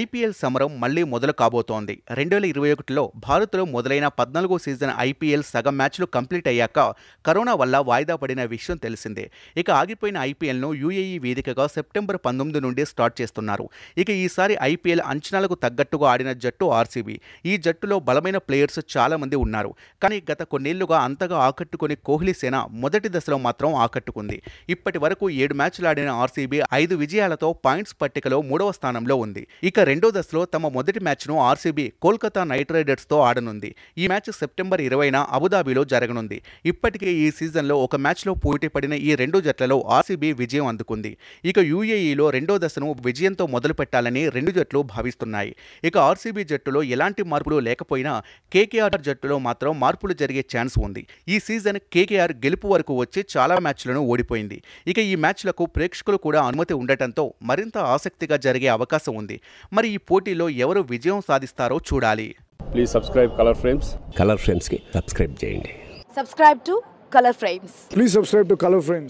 IPL సమరం మళ్లీ మొదలు కాబోతోంది రెండు వేల ఇరవై ఒకటిలో భారత్లో మొదలైన పద్నాలుగో సీజన్ ఐపీఎల్ సగం మ్యాచ్లు కంప్లీట్ అయ్యాక కరోనా వల్ల వాయిదా పడిన విషయం తెలిసిందే ఇక ఆగిపోయిన ఐపీఎల్ను యూఏఈ వేదికగా సెప్టెంబర్ పంతొమ్మిది నుండి స్టార్ట్ చేస్తున్నారు ఇక ఈసారి ఐపీఎల్ అంచనాలకు తగ్గట్టుగా ఆడిన జట్టు ఆర్సీబీ ఈ జట్టులో బలమైన ప్లేయర్స్ చాలామంది ఉన్నారు కానీ గత కొన్నేళ్లుగా అంతగా ఆకట్టుకుని కోహ్లీ సేన మొదటి దశలో మాత్రం ఆకట్టుకుంది ఇప్పటి వరకు ఏడు మ్యాచ్లు ఆడిన ఆర్సీబీ ఐదు విజయాలతో పాయింట్స్ పట్టికలో మూడవ స్థానంలో ఉంది ఇక ఇక రెండో దశలో తమ మొదటి మ్యాచ్ను ఆర్సీబీ కోల్కతా నైట్ రైడర్స్తో ఆడనుంది ఈ మ్యాచ్ సెప్టెంబర్ ఇరవైన అబుదాబీలో జరగనుంది ఇప్పటికే ఈ సీజన్లో ఒక మ్యాచ్లో పోటీ పడిన ఈ రెండు జట్లలో ఆర్సీబీ విజయం అందుకుంది ఇక యూఏఈలో రెండో దశను విజయంతో మొదలు పెట్టాలని రెండు జట్లు భావిస్తున్నాయి ఇక ఆర్సీబీ జట్టులో ఎలాంటి మార్పులు లేకపోయినా కేకేఆర్ జట్టులో మాత్రం మార్పులు జరిగే ఛాన్స్ ఉంది ఈ సీజన్ కేకేఆర్ గెలుపు వరకు వచ్చి చాలా మ్యాచ్లను ఓడిపోయింది ఇక ఈ మ్యాచ్లకు ప్రేక్షకులు కూడా అనుమతి ఉండటంతో మరింత ఆసక్తిగా జరిగే అవకాశం ఉంది మరి ఈ పోటీలో ఎవరు విజయం సాధిస్తారో చూడాలి please subscribe Colour Frames Colour ఫ్రేమ్స్కి సబ్స్క్రైబ్ చేయండి subscribe to Colour Frames please subscribe to Colour frames